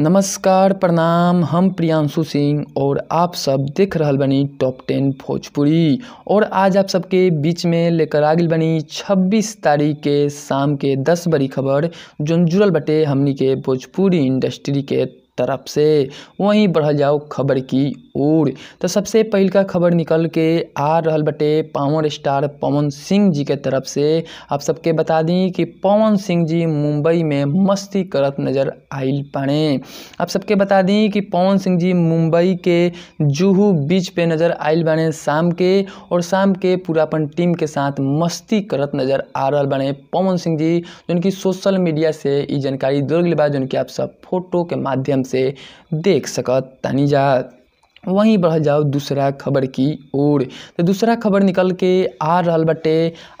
नमस्कार प्रणाम हम प्रियांशु सिंह और आप सब देख रहा बनी टॉप टेन भोजपुरी और आज आप सबके बीच में लेकर गई बनी 26 तारीख के शाम के 10 बड़ी खबर जो जुड़ल बटे हमनी के भोजपुरी इंडस्ट्री के तरफ से वहीं बढ़ जाओ खबर की ओर तो सबसे पहल का खबर निकल के आ रहा बटे पावर स्टार पवन सिंह जी के तरफ से आप सबके बता दी कि पवन सिंह जी मुंबई में मस्ती करत नज़र आइल पड़े आप सबके बता दी कि पवन सिंह जी मुंबई के जूहू बीच पे नज़र आइल बने शाम के और शाम के पूरा अपन टीम के साथ मस्ती करत नज़र आ रहा बने पवन सिंह जी जो कि सोशल मीडिया से ये जानकारी दौड़ गई बा जो कि आप सब फोटो के माध्यम से देख सकत तनी जा वहीं बढ़ जाओ दूसरा खबर की ओर तो दूसरा खबर निकल के आ रहा बटे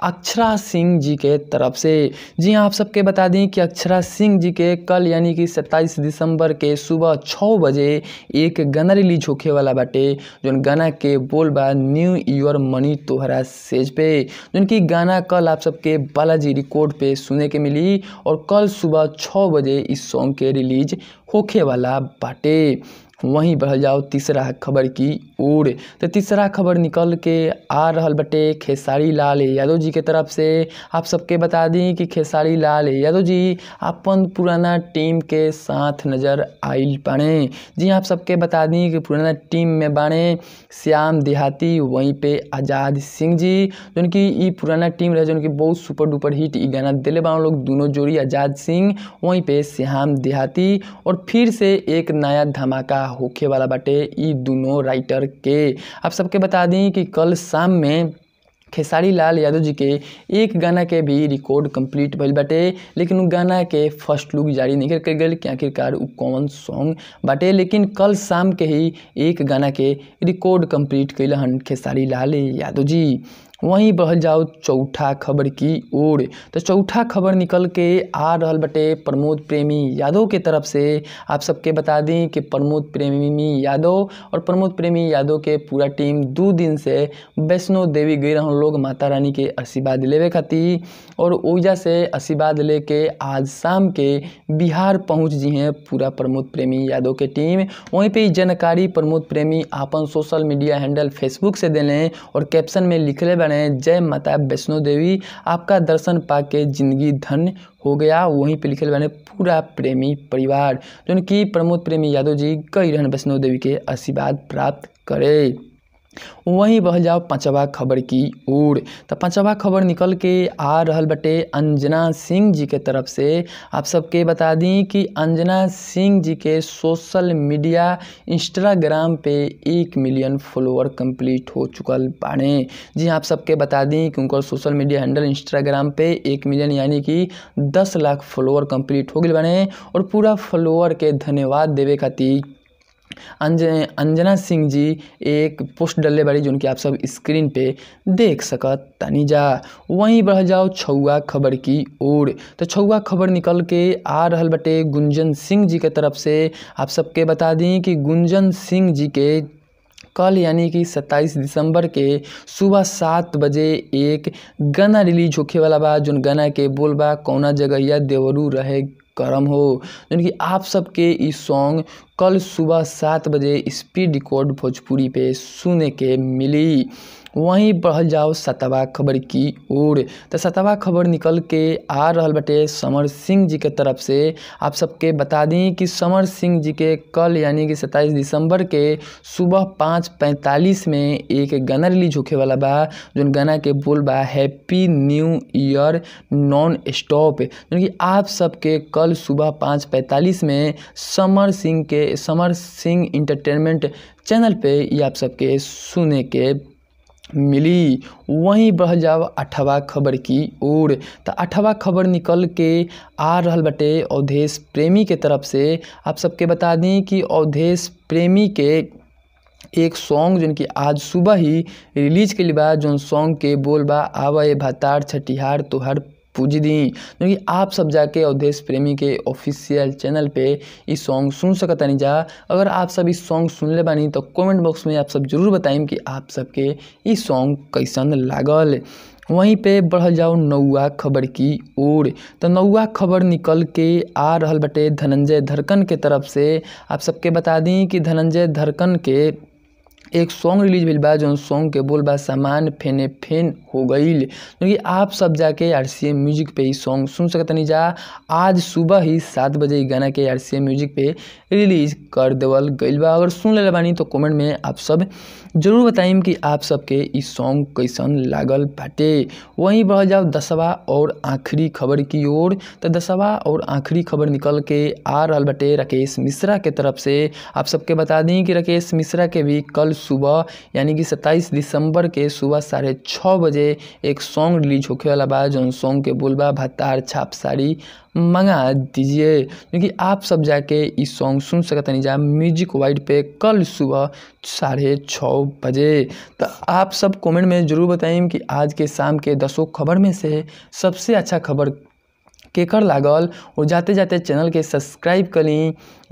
अक्षरा सिंह जी के तरफ से जी हाँ आप सबके बता दें कि अक्षरा सिंह जी के कल यानी कि 27 दिसंबर के सुबह छः बजे एक गाना रिलीज होके वाला बाटे जो गाना के बोल बा न्यू ईयर मनी तोहरा सेज पे जो कि गाना कल आप सबके बालाजी रिकॉर्ड पे सुने के मिली और कल सुबह छः बजे इस सॉन्ग के रिलीज होके वाला बाटे वहीं बढ़ जाओ तीसरा है खबर की उड़ तो तीसरा खबर निकल के आ रहा बटे खेसारी लाल यादव जी के तरफ से आप सबके बता दी कि खेसारी लाल यादव जी अपन पुराना टीम के साथ नज़र आइल पाने जी आप सबके बता दी कि पुराना टीम में बाने श्याम देहाती वहीं पे आज़ाद सिंह जी जो कि पुराना टीम रहे जो कि बहुत सुपर डुपर हिट ई गाना दिले बा लोग दोनों जोड़ी आज़ाद सिंह वहीं पे श्याम देहाती और फिर से एक नया धमाका होखे वाला बटे ई दोनों राइटर करके आप सबके बता दें कि कल शाम में खेसारी लाल यादव जी के एक गाना के भी रिकॉर्ड कंप्लीट भल बाटे लेकिन उ गाना के फर्स्ट लुक जारी नहीं कर गए कि आखिरकार उ कौन सॉन्ग बाटे लेकिन कल शाम के ही एक गाना के रिकॉर्ड कंप्लीट कैल हन खेसारी लाल यादव जी वहीं बहल जाओ चौथा खबर की ओर तो चौथा खबर निकल के आ रहा बटे प्रमोद प्रेमी यादव के तरफ से आप सबके बता दें कि प्रमोद प्रेमी यादव और प्रमोद प्रेमी यादव के पूरा टीम दो दिन से वैष्णो देवी गई रहन लोग माता रानी के आशीर्वाद लेवे खातिर और ओजा से आशीर्वाद लेके आज शाम के बिहार पहुँच जी हैं पूरा प्रमोद प्रेमी यादव के टीम वहीं पर जानकारी प्रमोद प्रेमी अपन सोशल मीडिया हैंडल फेसबुक से देने और कैप्शन में लिखले बने हैं जय माता वैष्णो देवी आपका दर्शन पाके जिंदगी धन्य हो गया वहीं पे लिखल बने पूरा प्रेमी परिवार जो कि प्रमोद प्रेमी यादव जी कई रहन वैष्णो देवी के आशीर्वाद प्राप्त करे वहीं बह जाओ पाँचवा खबर की ओर तो पाँचवा खबर निकल के आ रहा बटे अंजना सिंह जी के तरफ से आप सबके बता दी कि अंजना सिंह जी के सोशल मीडिया इंस्टाग्राम पे एक मिलियन फॉलोअर कंप्लीट हो चुकल बाड़े जी हाँ, आप सबके बता दी कि उनका सोशल मीडिया हैंडल इंस्टाग्राम पे एक मिलियन यानी कि दस लाख फॉलोअर कंप्लीट हो गए बने और पूरा फॉलोअर के धन्यवाद देवे खातिर अंज अंजना सिंह जी एक पोस्ट डल्ले बड़ी जो कि आप सब स्क्रीन पे देख सकत तनी जा वहीं बढ़ जाओ छौआ खबर की ओर तो छौआ खबर निकल के आ रहा बटे गुंजन सिंह जी के तरफ से आप सबके बता दी कि गुंजन सिंह जी के कल यानी कि 27 दिसंबर के सुबह सात बजे एक गाना रिलीज होखे वाला बा जो गाना के बोल बा कौना जगह या देवरू रहे करम हो यानी कि आप सबके ई सॉन्ग कल सुबह सात बजे स्पीड रिकॉर्ड भोजपुरी पे सुने के मिली वहीं बढ़ल जाओ सतवा खबर की ओर तो सतवा खबर निकल के आ रहा बटे समर सिंह जी के तरफ से आप सबके बता दी कि समर सिंह जी के कल यानी कि सत्ताईस दिसंबर के सुबह पाँच पैंतालीस में एक गाना रिलीज होके वाला बा जो गाना के बोल बा happy new year non stop जो कि आप सबके कल सुबह पाँच पैंतालीस में समर सिंह के समर सिंह इंटरटेनमेंट चैनल पे ये आप सबके सुने के मिली वहीं बह जाओ अठवा खबर की ओर तो अठवा खबर निकल के आ रहा बटे अवधेश प्रेमी के तरफ से आप सबके बता दें कि अवधेश प्रेमी के एक सॉन्ग जो कि आज सुबह ही रिलीज के लिए बा जो सॉन्ग के बोल बा आवा ए भातार छठिहार तुहार पूजी दी क्योंकि आप सब जाके अवधेश प्रेमी के ऑफिशियल चैनल पे इस सॉन्ग सुन नहीं जा अगर आप सब इस सॉन्ग सुन ले बानी तो कमेंट बॉक्स में आप सब जरूर बताएं कि आप सबके ये सॉन्ग कैसन लागल वहीं पे बढ़ल जाओ नौवा खबर की ओर तो नौवा खबर निकल के आ रहा बटे धनंजय धरकन के तरफ से आप सबके बता दी कि धनंजय धरकन के एक सॉन्ग रिलीज भी बा जो सॉन्ग के बोल बा सामान फेने फेन हो गई जौन कि आप सब जाके आर सी एम म्यूजिक पे ही सॉन्ग सुन नहीं जा आज सुबह ही सात बजे गाना के आर सी एम म्यूजिक पे रिलीज कर देवल गई बा अगर सुन ले बानी तो कमेंट में आप सब जरूर बताइम कि आप सबके सॉन्ग कैसन लागल बाटे वहीं बढ़ जाओ दसवा और आखिरी खबर की ओर तो दसवा और आखिरी खबर निकल के आ रहा बाटे राकेश मिश्रा के तरफ से आप सबके बता दें कि राकेश मिश्रा के भी कल सुबह यानी कि 27 दिसंबर के सुबह साढ़े छः बजे एक सॉन्ग रिलीज होके वाला बा जौन सॉन्ग के बोलबा भत्तार छाप साड़ी मंगा दीजिए क्योंकि आप सब जाके इस सॉन्ग सुन नहीं जा म्यूजिक वाइड पे कल सुबह साढ़े छः बजे तो आप सब कमेंट में ज़रूर बताएं कि आज के शाम के दसों खबर में से सबसे अच्छा खबर केकर लागल और जाते जाते चैनल के सब्सक्राइब करी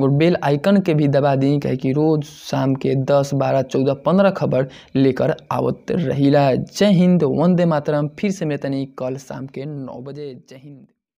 और बेल आइकन के भी दबा दी कि रोज़ शाम के दस बारह चौदह पंद्रह खबर लेकर आवत रही जय हिंद वंदे मातरम फिर से मैं तनी कल शाम के नौ बजे जय हिंद